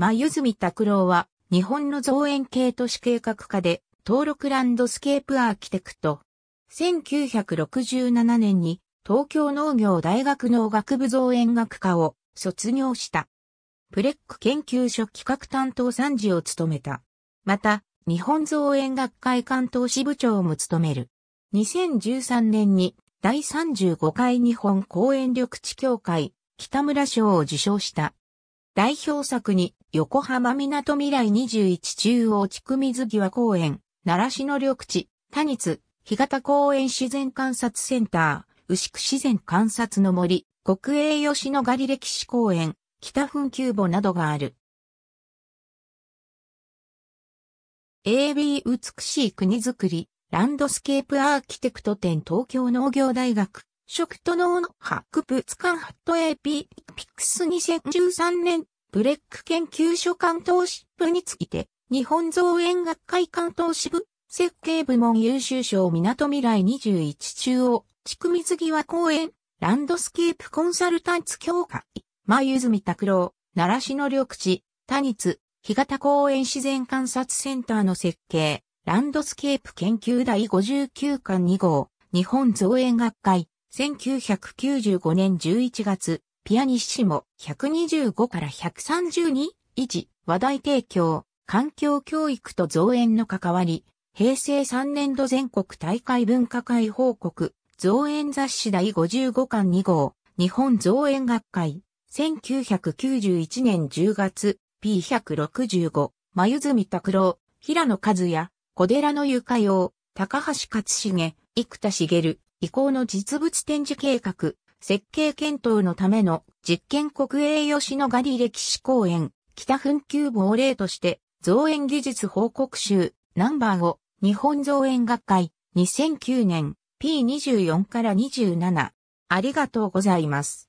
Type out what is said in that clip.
前泉拓郎は、日本の造園系都市計画家で、登録ランドスケープアーキテクト。1967年に、東京農業大学農学部造園学科を卒業した。プレック研究所企画担当参事を務めた。また、日本造園学会関東支部長も務める。2013年に第35回日本公園緑地協会北村賞を受賞した。代表作に、横浜港未来21中央地区水際公園、奈良市の緑地、谷日、干潟公園自然観察センター、牛久自然観察の森、国営吉野狩里歴史公園、北墳丘墓などがある。AB 美しい国づくり、ランドスケープアーキテクト展東京農業大学、食と農のハックプツカンハット AP ピックス2013年、ブレック研究所関東支部について、日本造園学会関東支部、設計部門優秀賞港未来21中央、地区水際公園、ランドスケープコンサルタンツ協会、前泉拓郎、奈良市の緑地、谷津、日潟公園自然観察センターの設計、ランドスケープ研究第59巻2号、日本造園学会、1995年11月、ピアニッシモ、125から130に、維持、話題提供、環境教育と増援の関わり、平成3年度全国大会文化会報告、増援雑誌第55巻2号、日本増援学会、1991年10月、P165、眉住拓郎、平野和也、小寺のゆかよう、高橋勝重、生田茂、移行の実物展示計画、設計検討のための実験国営吉野ヶ里歴史公園、北墳丘亡霊として、造園技術報告集、ナンバー5、日本造園学会、2009年、P24 から27。ありがとうございます。